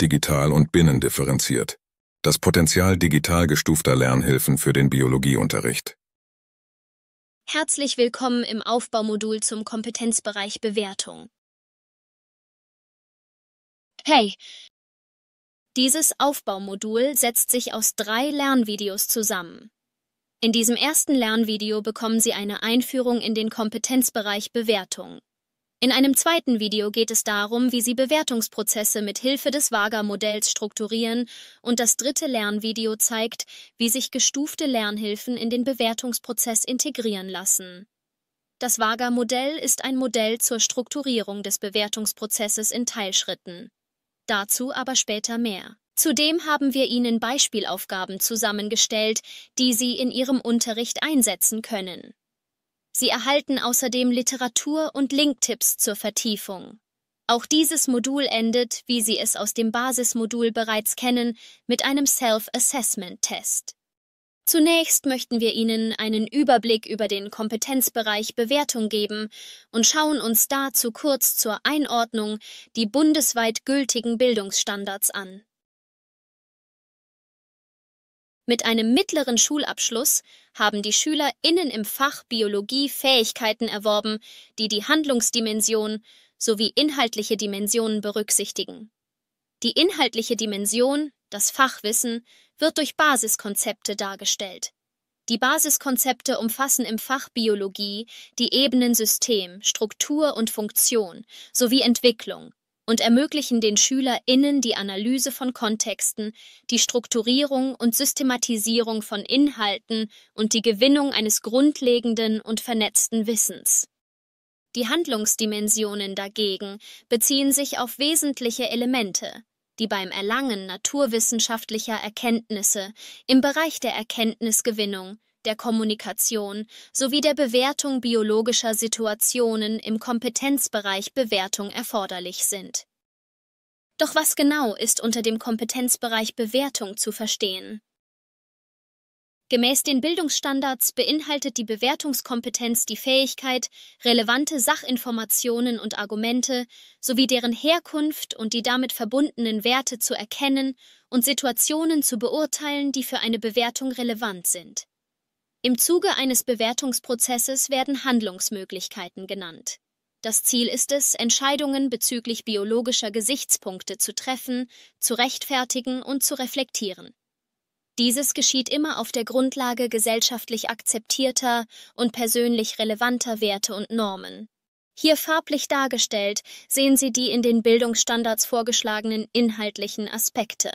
digital und binnendifferenziert. Das Potenzial digital gestufter Lernhilfen für den Biologieunterricht. Herzlich willkommen im Aufbaumodul zum Kompetenzbereich Bewertung. Hey! Dieses Aufbaumodul setzt sich aus drei Lernvideos zusammen. In diesem ersten Lernvideo bekommen Sie eine Einführung in den Kompetenzbereich Bewertung. In einem zweiten Video geht es darum, wie Sie Bewertungsprozesse mit Hilfe des Vaga-Modells strukturieren und das dritte Lernvideo zeigt, wie sich gestufte Lernhilfen in den Bewertungsprozess integrieren lassen. Das Vaga-Modell ist ein Modell zur Strukturierung des Bewertungsprozesses in Teilschritten. Dazu aber später mehr. Zudem haben wir Ihnen Beispielaufgaben zusammengestellt, die Sie in Ihrem Unterricht einsetzen können. Sie erhalten außerdem Literatur und Linktipps zur Vertiefung. Auch dieses Modul endet, wie Sie es aus dem Basismodul bereits kennen, mit einem Self-Assessment-Test. Zunächst möchten wir Ihnen einen Überblick über den Kompetenzbereich Bewertung geben und schauen uns dazu kurz zur Einordnung die bundesweit gültigen Bildungsstandards an. Mit einem mittleren Schulabschluss haben die Schüler innen im Fach Biologie Fähigkeiten erworben, die die Handlungsdimension sowie inhaltliche Dimensionen berücksichtigen. Die inhaltliche Dimension, das Fachwissen, wird durch Basiskonzepte dargestellt. Die Basiskonzepte umfassen im Fach Biologie die Ebenen System, Struktur und Funktion sowie Entwicklung, und ermöglichen den SchülerInnen die Analyse von Kontexten, die Strukturierung und Systematisierung von Inhalten und die Gewinnung eines grundlegenden und vernetzten Wissens. Die Handlungsdimensionen dagegen beziehen sich auf wesentliche Elemente, die beim Erlangen naturwissenschaftlicher Erkenntnisse im Bereich der Erkenntnisgewinnung, der Kommunikation sowie der Bewertung biologischer Situationen im Kompetenzbereich Bewertung erforderlich sind. Doch was genau ist unter dem Kompetenzbereich Bewertung zu verstehen? Gemäß den Bildungsstandards beinhaltet die Bewertungskompetenz die Fähigkeit, relevante Sachinformationen und Argumente sowie deren Herkunft und die damit verbundenen Werte zu erkennen und Situationen zu beurteilen, die für eine Bewertung relevant sind. Im Zuge eines Bewertungsprozesses werden Handlungsmöglichkeiten genannt. Das Ziel ist es, Entscheidungen bezüglich biologischer Gesichtspunkte zu treffen, zu rechtfertigen und zu reflektieren. Dieses geschieht immer auf der Grundlage gesellschaftlich akzeptierter und persönlich relevanter Werte und Normen. Hier farblich dargestellt sehen Sie die in den Bildungsstandards vorgeschlagenen inhaltlichen Aspekte.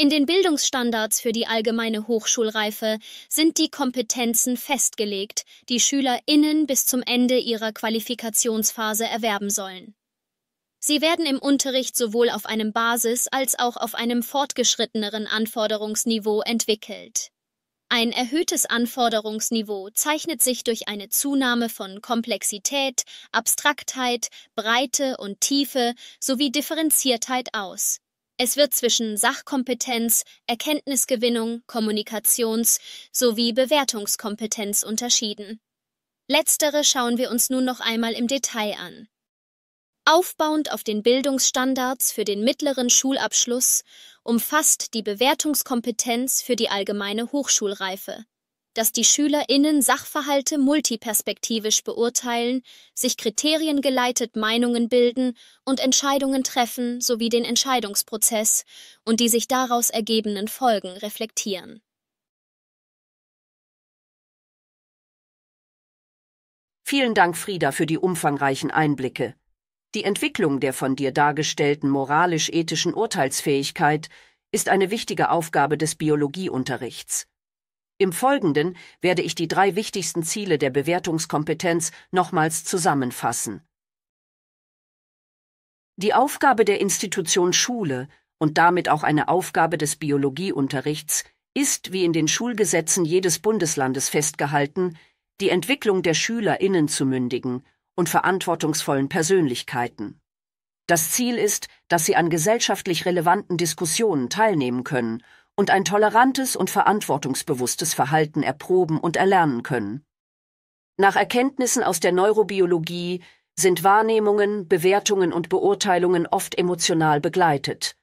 In den Bildungsstandards für die allgemeine Hochschulreife sind die Kompetenzen festgelegt, die SchülerInnen bis zum Ende ihrer Qualifikationsphase erwerben sollen. Sie werden im Unterricht sowohl auf einem Basis- als auch auf einem fortgeschritteneren Anforderungsniveau entwickelt. Ein erhöhtes Anforderungsniveau zeichnet sich durch eine Zunahme von Komplexität, Abstraktheit, Breite und Tiefe sowie Differenziertheit aus. Es wird zwischen Sachkompetenz, Erkenntnisgewinnung, Kommunikations- sowie Bewertungskompetenz unterschieden. Letztere schauen wir uns nun noch einmal im Detail an. Aufbauend auf den Bildungsstandards für den mittleren Schulabschluss umfasst die Bewertungskompetenz für die allgemeine Hochschulreife dass die SchülerInnen Sachverhalte multiperspektivisch beurteilen, sich kriteriengeleitet Meinungen bilden und Entscheidungen treffen sowie den Entscheidungsprozess und die sich daraus ergebenden Folgen reflektieren. Vielen Dank, Frieda, für die umfangreichen Einblicke. Die Entwicklung der von dir dargestellten moralisch-ethischen Urteilsfähigkeit ist eine wichtige Aufgabe des Biologieunterrichts. Im Folgenden werde ich die drei wichtigsten Ziele der Bewertungskompetenz nochmals zusammenfassen. Die Aufgabe der Institution Schule und damit auch eine Aufgabe des Biologieunterrichts ist, wie in den Schulgesetzen jedes Bundeslandes festgehalten, die Entwicklung der SchülerInnen zu mündigen und verantwortungsvollen Persönlichkeiten. Das Ziel ist, dass sie an gesellschaftlich relevanten Diskussionen teilnehmen können und ein tolerantes und verantwortungsbewusstes Verhalten erproben und erlernen können. Nach Erkenntnissen aus der Neurobiologie sind Wahrnehmungen, Bewertungen und Beurteilungen oft emotional begleitet.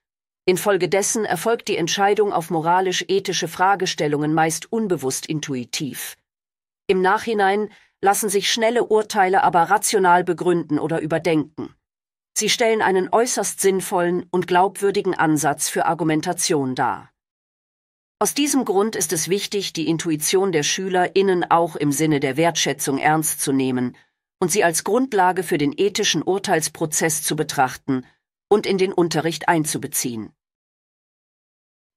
Infolgedessen erfolgt die Entscheidung auf moralisch-ethische Fragestellungen meist unbewusst intuitiv. Im Nachhinein lassen sich schnelle Urteile aber rational begründen oder überdenken. Sie stellen einen äußerst sinnvollen und glaubwürdigen Ansatz für Argumentation dar. Aus diesem Grund ist es wichtig, die Intuition der SchülerInnen auch im Sinne der Wertschätzung ernst zu nehmen und sie als Grundlage für den ethischen Urteilsprozess zu betrachten und in den Unterricht einzubeziehen.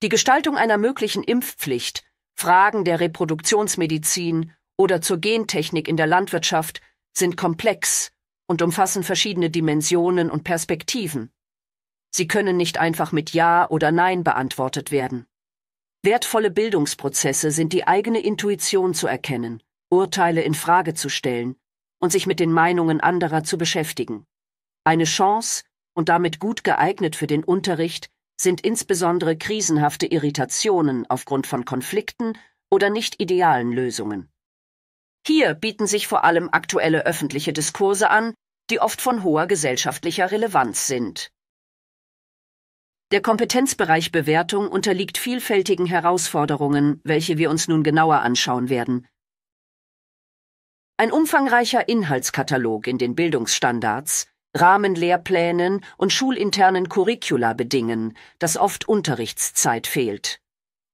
Die Gestaltung einer möglichen Impfpflicht, Fragen der Reproduktionsmedizin oder zur Gentechnik in der Landwirtschaft sind komplex und umfassen verschiedene Dimensionen und Perspektiven. Sie können nicht einfach mit Ja oder Nein beantwortet werden. Wertvolle Bildungsprozesse sind die eigene Intuition zu erkennen, Urteile in Frage zu stellen und sich mit den Meinungen anderer zu beschäftigen. Eine Chance und damit gut geeignet für den Unterricht sind insbesondere krisenhafte Irritationen aufgrund von Konflikten oder nicht idealen Lösungen. Hier bieten sich vor allem aktuelle öffentliche Diskurse an, die oft von hoher gesellschaftlicher Relevanz sind. Der Kompetenzbereich Bewertung unterliegt vielfältigen Herausforderungen, welche wir uns nun genauer anschauen werden. Ein umfangreicher Inhaltskatalog in den Bildungsstandards, Rahmenlehrplänen und schulinternen Curricula bedingen, dass oft Unterrichtszeit fehlt.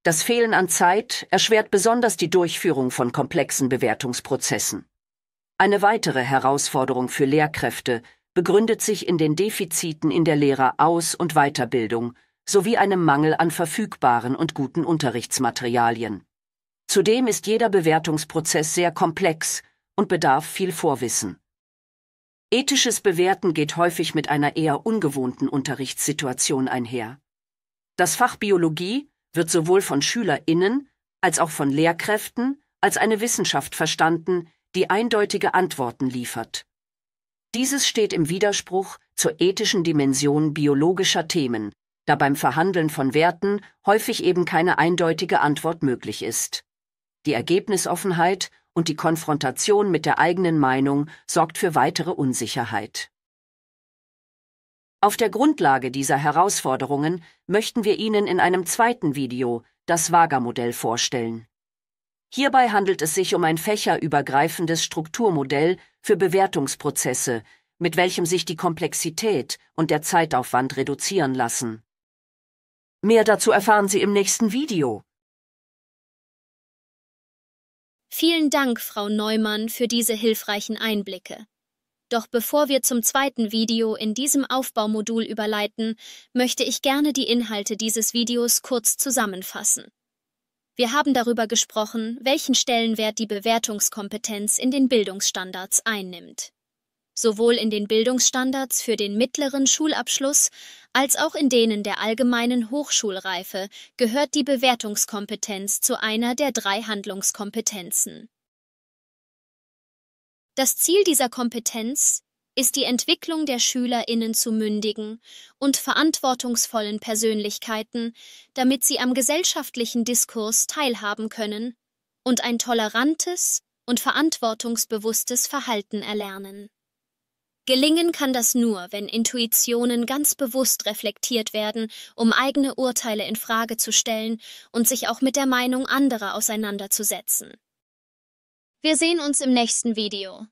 Das Fehlen an Zeit erschwert besonders die Durchführung von komplexen Bewertungsprozessen. Eine weitere Herausforderung für Lehrkräfte begründet sich in den Defiziten in der Lehreraus- und Weiterbildung sowie einem Mangel an verfügbaren und guten Unterrichtsmaterialien. Zudem ist jeder Bewertungsprozess sehr komplex und bedarf viel Vorwissen. Ethisches Bewerten geht häufig mit einer eher ungewohnten Unterrichtssituation einher. Das Fach Biologie wird sowohl von Schülerinnen als auch von Lehrkräften als eine Wissenschaft verstanden, die eindeutige Antworten liefert. Dieses steht im Widerspruch zur ethischen Dimension biologischer Themen, da beim Verhandeln von Werten häufig eben keine eindeutige Antwort möglich ist. Die Ergebnisoffenheit und die Konfrontation mit der eigenen Meinung sorgt für weitere Unsicherheit. Auf der Grundlage dieser Herausforderungen möchten wir Ihnen in einem zweiten Video das Vaga-Modell vorstellen. Hierbei handelt es sich um ein fächerübergreifendes Strukturmodell für Bewertungsprozesse, mit welchem sich die Komplexität und der Zeitaufwand reduzieren lassen. Mehr dazu erfahren Sie im nächsten Video. Vielen Dank, Frau Neumann, für diese hilfreichen Einblicke. Doch bevor wir zum zweiten Video in diesem Aufbaumodul überleiten, möchte ich gerne die Inhalte dieses Videos kurz zusammenfassen. Wir haben darüber gesprochen, welchen Stellenwert die Bewertungskompetenz in den Bildungsstandards einnimmt. Sowohl in den Bildungsstandards für den mittleren Schulabschluss als auch in denen der allgemeinen Hochschulreife gehört die Bewertungskompetenz zu einer der drei Handlungskompetenzen. Das Ziel dieser Kompetenz ist die Entwicklung der Schülerinnen zu mündigen und verantwortungsvollen Persönlichkeiten, damit sie am gesellschaftlichen Diskurs teilhaben können und ein tolerantes und verantwortungsbewusstes Verhalten erlernen. Gelingen kann das nur, wenn Intuitionen ganz bewusst reflektiert werden, um eigene Urteile in Frage zu stellen und sich auch mit der Meinung anderer auseinanderzusetzen. Wir sehen uns im nächsten Video.